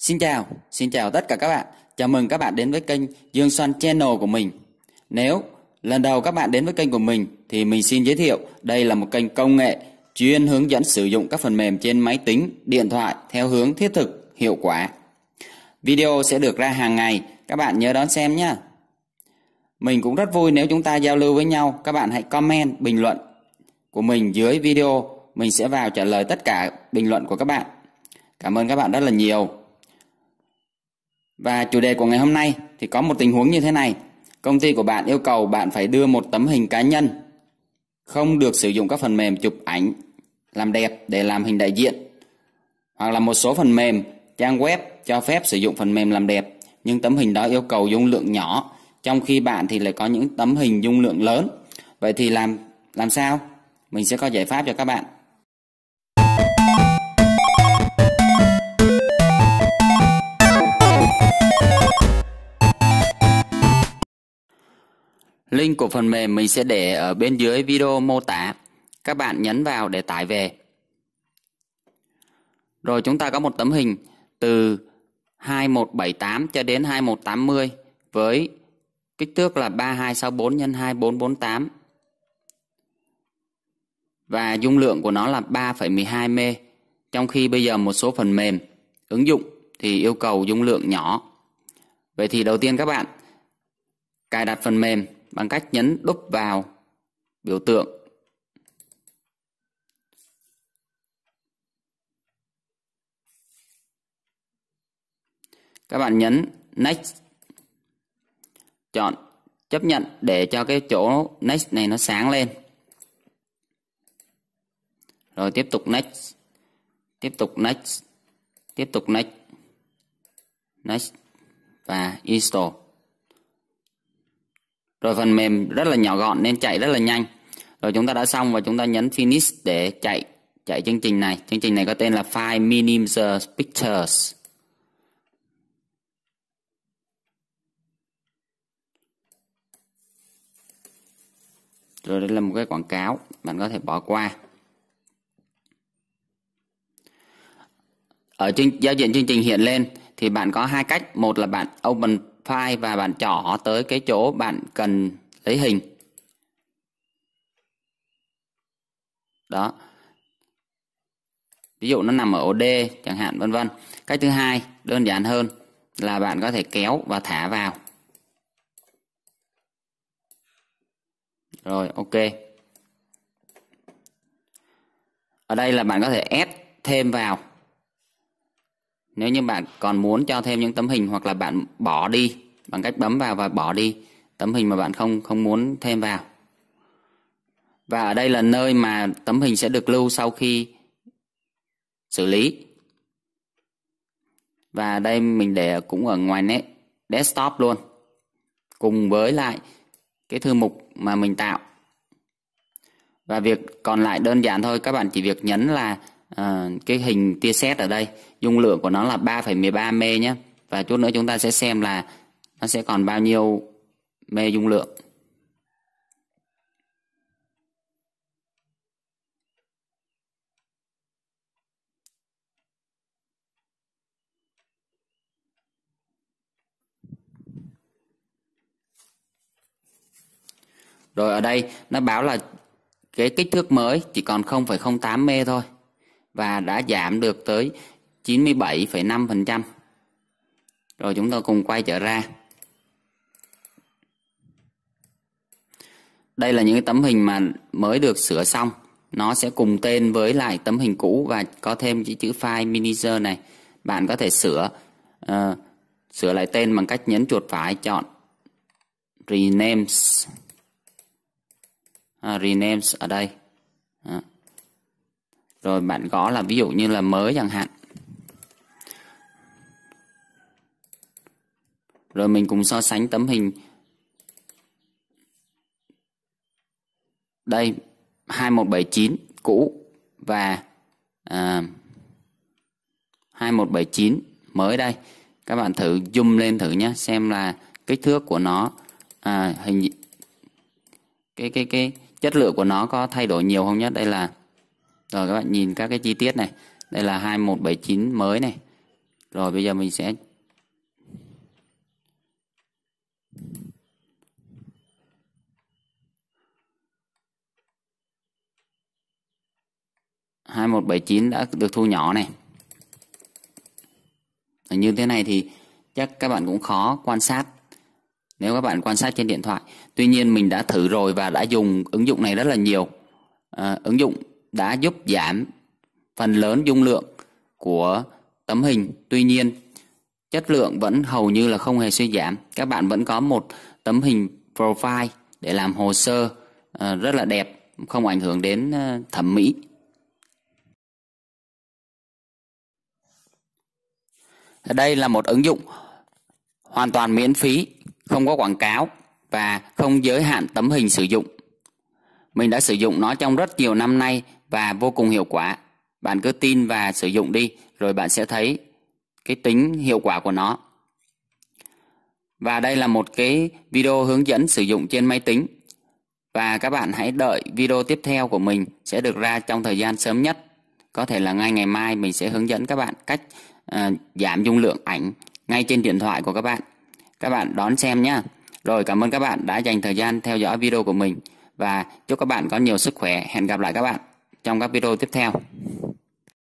Xin chào, xin chào tất cả các bạn. Chào mừng các bạn đến với kênh Dương Xoan Channel của mình. Nếu lần đầu các bạn đến với kênh của mình thì mình xin giới thiệu đây là một kênh công nghệ chuyên hướng dẫn sử dụng các phần mềm trên máy tính, điện thoại theo hướng thiết thực, hiệu quả. Video sẽ được ra hàng ngày, các bạn nhớ đón xem nhé. Mình cũng rất vui nếu chúng ta giao lưu với nhau, các bạn hãy comment, bình luận của mình dưới video. Mình sẽ vào trả lời tất cả bình luận của các bạn. Cảm ơn các bạn rất là nhiều. Và chủ đề của ngày hôm nay thì có một tình huống như thế này. Công ty của bạn yêu cầu bạn phải đưa một tấm hình cá nhân, không được sử dụng các phần mềm chụp ảnh, làm đẹp để làm hình đại diện. Hoặc là một số phần mềm, trang web cho phép sử dụng phần mềm làm đẹp, nhưng tấm hình đó yêu cầu dung lượng nhỏ, trong khi bạn thì lại có những tấm hình dung lượng lớn. Vậy thì làm làm sao? Mình sẽ có giải pháp cho các bạn. Link của phần mềm mình sẽ để ở bên dưới video mô tả. Các bạn nhấn vào để tải về. Rồi chúng ta có một tấm hình từ 2178 cho đến 2180 với kích thước là 3264 x 2448 và dung lượng của nó là 3,12 mê. Trong khi bây giờ một số phần mềm, ứng dụng thì yêu cầu dung lượng nhỏ. Vậy thì đầu tiên các bạn cài đặt phần mềm bằng cách nhấn đúp vào biểu tượng. Các bạn nhấn Next. Chọn chấp nhận để cho cái chỗ Next này nó sáng lên. Rồi tiếp tục Next. Tiếp tục Next. Tiếp tục Next. Next. Và Install rồi phần mềm rất là nhỏ gọn nên chạy rất là nhanh rồi chúng ta đã xong và chúng ta nhấn finish để chạy chạy chương trình này chương trình này có tên là file minimizer pictures rồi đây là một cái quảng cáo bạn có thể bỏ qua ở trên giao diện chương trình hiện lên thì bạn có hai cách một là bạn open file và bạn chọn tới cái chỗ bạn cần lấy hình. Đó. Ví dụ nó nằm ở ổ D chẳng hạn vân vân. Cách thứ hai đơn giản hơn là bạn có thể kéo và thả vào. Rồi ok. Ở đây là bạn có thể ép thêm vào nếu như bạn còn muốn cho thêm những tấm hình hoặc là bạn bỏ đi bằng cách bấm vào và bỏ đi tấm hình mà bạn không không muốn thêm vào. Và ở đây là nơi mà tấm hình sẽ được lưu sau khi xử lý. Và đây mình để cũng ở ngoài net desktop luôn. Cùng với lại cái thư mục mà mình tạo. Và việc còn lại đơn giản thôi, các bạn chỉ việc nhấn là à, cái hình tia sét ở đây dung lượng của nó là 3,13 mê nhé và chút nữa chúng ta sẽ xem là nó sẽ còn bao nhiêu mê dung lượng Rồi ở đây nó báo là cái kích thước mới chỉ còn 0,08 mê thôi và đã giảm được tới 97,5%. Rồi chúng ta cùng quay trở ra. Đây là những tấm hình mà mới được sửa xong. Nó sẽ cùng tên với lại tấm hình cũ và có thêm chữ chữ file miniger này. Bạn có thể sửa uh, sửa lại tên bằng cách nhấn chuột phải chọn renames. À, renames ở đây rồi bạn gõ là ví dụ như là mới chẳng hạn rồi mình cùng so sánh tấm hình đây 2179 cũ và à, 2179 mới đây các bạn thử zoom lên thử nhé xem là kích thước của nó à, hình cái cái cái chất lượng của nó có thay đổi nhiều không nhé đây là rồi các bạn nhìn các cái chi tiết này đây là 2179 mới này rồi bây giờ mình sẽ hai một bảy chín đã được thu nhỏ này Và như thế này thì chắc các bạn cũng khó quan sát nếu các bạn quan sát trên điện thoại tuy nhiên mình đã thử rồi và đã dùng ứng dụng này rất là nhiều à, ứng dụng đã giúp giảm phần lớn dung lượng của tấm hình. Tuy nhiên, chất lượng vẫn hầu như là không hề suy giảm. Các bạn vẫn có một tấm hình profile để làm hồ sơ ờ, rất là đẹp, không ảnh hưởng đến ờ, thẩm mỹ. Đây là một ứng dụng hoàn toàn miễn phí, không có quảng cáo và không giới hạn tấm hình sử dụng. Mình đã sử dụng nó trong rất nhiều năm nay và vô cùng hiệu quả. Bạn cứ tin và sử dụng đi rồi bạn sẽ thấy cái tính hiệu quả của nó. Và đây là một cái video hướng dẫn sử dụng trên máy tính. Và các bạn hãy đợi video tiếp theo của mình sẽ được ra trong thời gian sớm nhất. Có thể là ngay ngày mai mình sẽ hướng dẫn các bạn cách uh, giảm dung lượng ảnh ngay trên điện thoại của các bạn. Các bạn đón xem nhé. Rồi cảm ơn các bạn đã dành thời gian theo dõi video của mình và chúc các bạn có nhiều sức khỏe. Hẹn gặp lại các bạn trong các video tiếp theo